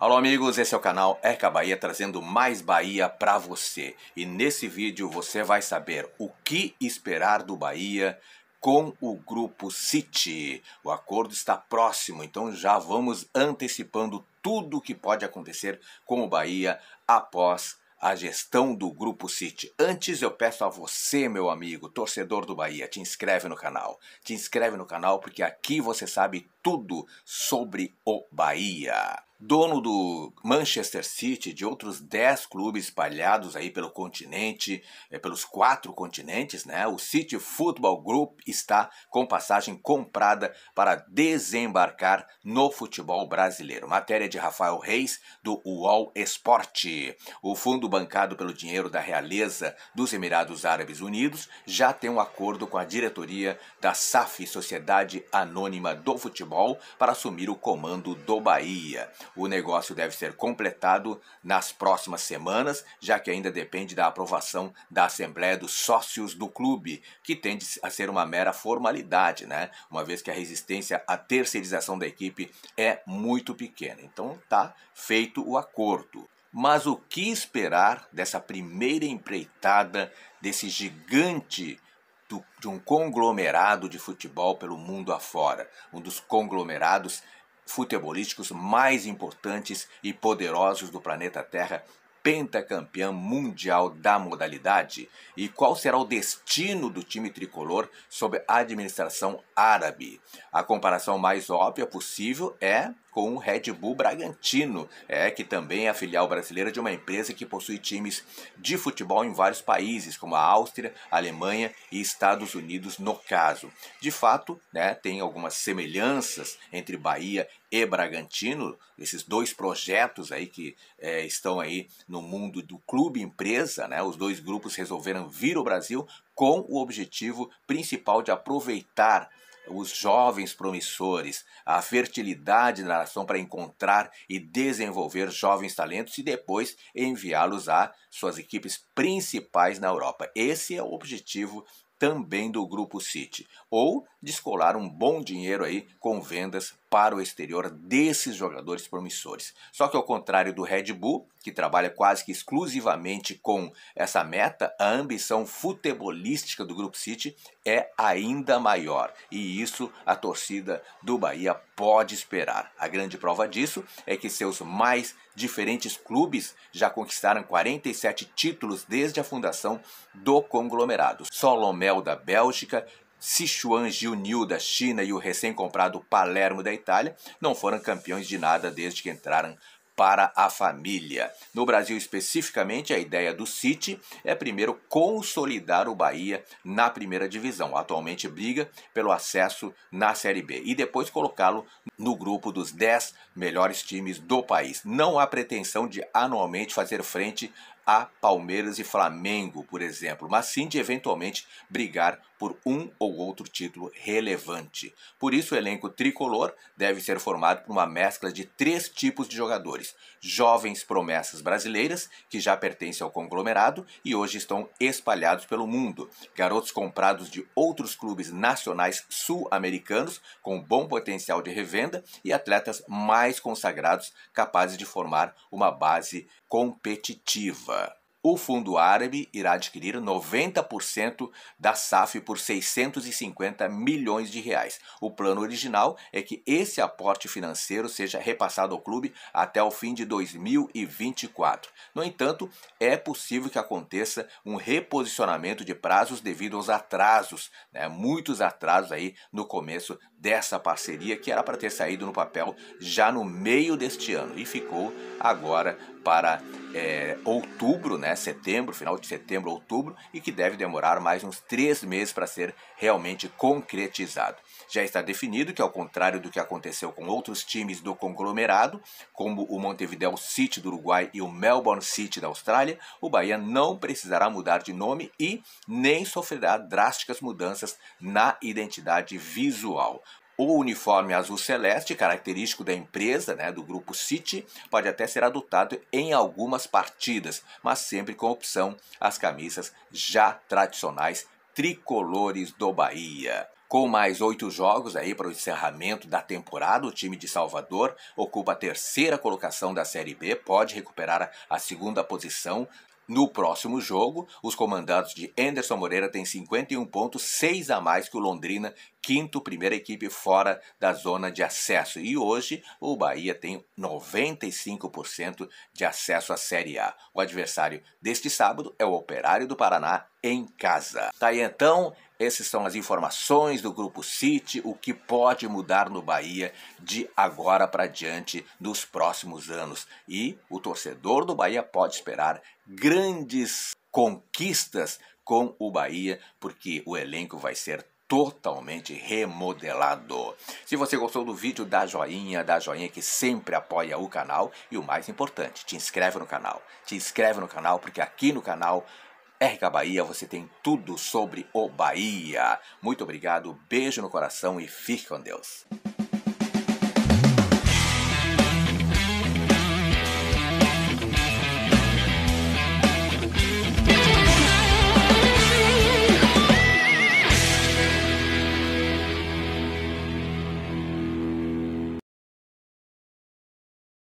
Alô amigos, esse é o canal Erca Bahia trazendo mais Bahia para você. E nesse vídeo você vai saber o que esperar do Bahia com o grupo City. O acordo está próximo, então já vamos antecipando tudo o que pode acontecer com o Bahia após a gestão do Grupo City. Antes eu peço a você, meu amigo, torcedor do Bahia, te inscreve no canal. Te inscreve no canal porque aqui você sabe tudo sobre o Bahia. Dono do Manchester City, de outros dez clubes espalhados aí pelo continente, é, pelos quatro continentes, né? O City Football Group está com passagem comprada para desembarcar no futebol brasileiro. Matéria de Rafael Reis, do UOL Esporte. O fundo bancado pelo dinheiro da realeza dos Emirados Árabes Unidos já tem um acordo com a diretoria da SAF, Sociedade Anônima do Futebol, para assumir o comando do Bahia. O negócio deve ser completado nas próximas semanas, já que ainda depende da aprovação da Assembleia dos Sócios do Clube, que tende a ser uma mera formalidade, né? Uma vez que a resistência à terceirização da equipe é muito pequena. Então tá feito o acordo. Mas o que esperar dessa primeira empreitada desse gigante do, de um conglomerado de futebol pelo mundo afora? Um dos conglomerados futebolísticos mais importantes e poderosos do planeta Terra, pentacampeão mundial da modalidade? E qual será o destino do time tricolor sob a administração árabe? A comparação mais óbvia possível é com o Red Bull Bragantino, é que também é a filial brasileira de uma empresa que possui times de futebol em vários países, como a Áustria, a Alemanha e Estados Unidos, no caso. De fato, né, tem algumas semelhanças entre Bahia e Bragantino, esses dois projetos aí que é, estão aí no mundo do clube empresa, né? Os dois grupos resolveram vir ao Brasil com o objetivo principal de aproveitar os jovens promissores, a fertilidade da nação para encontrar e desenvolver jovens talentos e depois enviá-los a suas equipes principais na Europa. Esse é o objetivo também do Grupo City, ou descolar um bom dinheiro aí com vendas para o exterior desses jogadores promissores. Só que ao contrário do Red Bull, que trabalha quase que exclusivamente com essa meta, a ambição futebolística do Grupo City é ainda maior. E isso a torcida do Bahia pode esperar. A grande prova disso é que seus mais diferentes clubes já conquistaram 47 títulos desde a fundação do conglomerado. Solomel da Bélgica, Sichuan Junil da China e o recém-comprado Palermo da Itália não foram campeões de nada desde que entraram para a família. No Brasil, especificamente, a ideia do City é primeiro consolidar o Bahia na primeira divisão. Atualmente briga pelo acesso na Série B e depois colocá-lo no grupo dos 10 melhores times do país. Não há pretensão de anualmente fazer frente a Palmeiras e Flamengo, por exemplo, mas sim de eventualmente brigar por um ou outro título relevante. Por isso, o elenco tricolor deve ser formado por uma mescla de três tipos de jogadores: jovens promessas brasileiras, que já pertencem ao conglomerado e hoje estão espalhados pelo mundo, garotos comprados de outros clubes nacionais sul-americanos com bom potencial de revenda e atletas mais consagrados capazes de formar uma base competitiva o fundo árabe irá adquirir 90% da SAF por 650 milhões de reais. O plano original é que esse aporte financeiro seja repassado ao clube até o fim de 2024. No entanto, é possível que aconteça um reposicionamento de prazos devido aos atrasos, né? muitos atrasos aí no começo dessa parceria que era para ter saído no papel já no meio deste ano e ficou agora para é, outubro, né? né, setembro, final de setembro, outubro, e que deve demorar mais uns três meses para ser realmente concretizado. Já está definido que, ao contrário do que aconteceu com outros times do conglomerado, como o Montevideo City do Uruguai e o Melbourne City da Austrália, o Bahia não precisará mudar de nome e nem sofrerá drásticas mudanças na identidade visual. O uniforme azul celeste, característico da empresa, né, do grupo City, pode até ser adotado em algumas partidas, mas sempre com opção as camisas já tradicionais tricolores do Bahia. Com mais oito jogos aí para o encerramento da temporada, o time de Salvador ocupa a terceira colocação da Série B, pode recuperar a segunda posição no próximo jogo, os comandados de Anderson Moreira têm 51 pontos, 6 a mais que o Londrina, quinto, primeira equipe fora da zona de acesso. E hoje o Bahia tem 95% de acesso à Série A. O adversário deste sábado é o Operário do Paraná em casa. Tá aí então, essas são as informações do Grupo City, o que pode mudar no Bahia de agora para diante nos próximos anos. E o torcedor do Bahia pode esperar grandes conquistas com o Bahia, porque o elenco vai ser totalmente remodelado. Se você gostou do vídeo, dá joinha, dá joinha que sempre apoia o canal e o mais importante, te inscreve no canal. Te inscreve no canal porque aqui no canal RK Bahia você tem tudo sobre o Bahia. Muito obrigado, beijo no coração e fique com Deus.